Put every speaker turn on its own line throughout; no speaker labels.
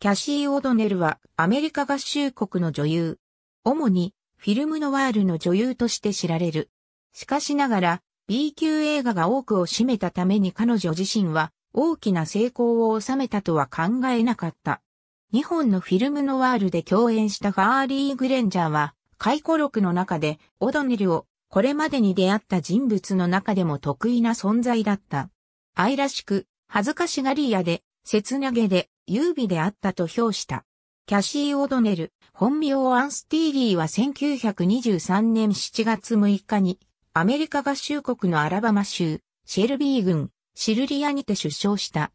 キャシー・オドネルはアメリカ合衆国の女優。主にフィルムノワールの女優として知られる。しかしながら B 級映画が多くを占めたために彼女自身は大きな成功を収めたとは考えなかった。日本のフィルムノワールで共演したファーリー・グレンジャーは回顧録の中でオドネルをこれまでに出会った人物の中でも得意な存在だった。愛らしく、恥ずかしがり屋で、切なげで、優美であったと評した。キャシー・オドネル、本名アンスティーリーは1923年7月6日に、アメリカ合衆国のアラバマ州、シェルビー郡、シルリアにて出生した。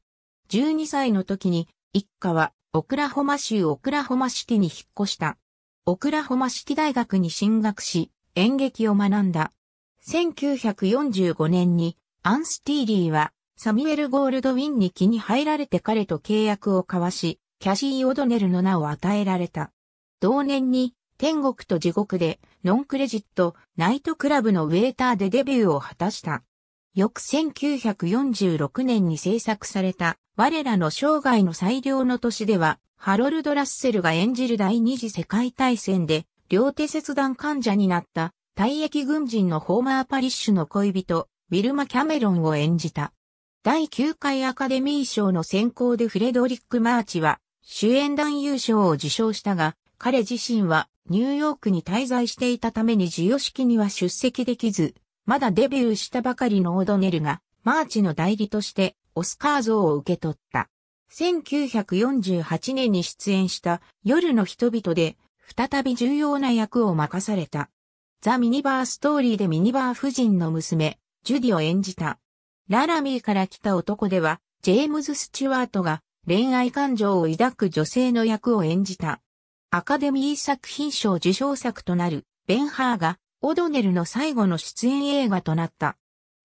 12歳の時に、一家は、オクラホマ州オクラホマシティに引っ越した。オクラホマシティ大学に進学し、演劇を学んだ。1945年に、アンスティーリーは、サミュエル・ゴールドウィンに気に入られて彼と契約を交わし、キャシー・オドネルの名を与えられた。同年に、天国と地獄で、ノンクレジット、ナイトクラブのウェーターでデビューを果たした。翌1946年に制作された、我らの生涯の最良の年では、ハロルド・ラッセルが演じる第二次世界大戦で、両手切断患者になった、退役軍人のホーマー・パリッシュの恋人、ウィルマ・キャメロンを演じた。第9回アカデミー賞の選考でフレドリック・マーチは主演男優賞を受賞したが、彼自身はニューヨークに滞在していたために授与式には出席できず、まだデビューしたばかりのオドネルが、マーチの代理としてオスカー像を受け取った。1948年に出演した夜の人々で再び重要な役を任された。ザ・ミニバーストーリーでミニバー夫人の娘、ジュディを演じたララミーから来た男では、ジェームズ・スチュワートが恋愛感情を抱く女性の役を演じた。アカデミー作品賞受賞作となる、ベンハーが、オドネルの最後の出演映画となった。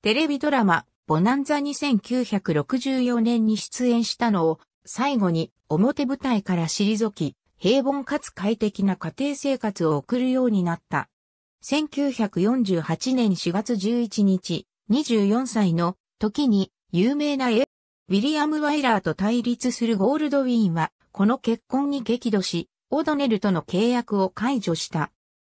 テレビドラマ、ボナンザ2964年に出演したのを、最後に表舞台から退き、平凡かつ快適な家庭生活を送るようになった。1948年4月11日、24歳の時に有名な絵、ウィリアム・ワイラーと対立するゴールドウィンは、この結婚に激怒し、オドネルとの契約を解除した。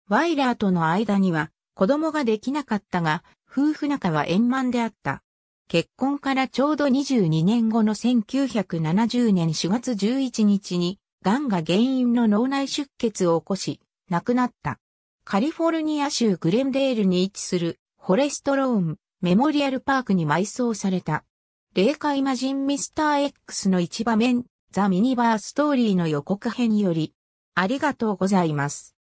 ワイラーとの間には、子供ができなかったが、夫婦仲は円満であった。結婚からちょうど22年後の1970年4月11日に、癌が原因の脳内出血を起こし、亡くなった。カリフォルニア州グレンデールに位置する、ホレストローン、メモリアルパークに埋葬された。霊界魔人ミスター X の一場面、ザ・ミニバーストーリーの予告編より、ありがとうございます。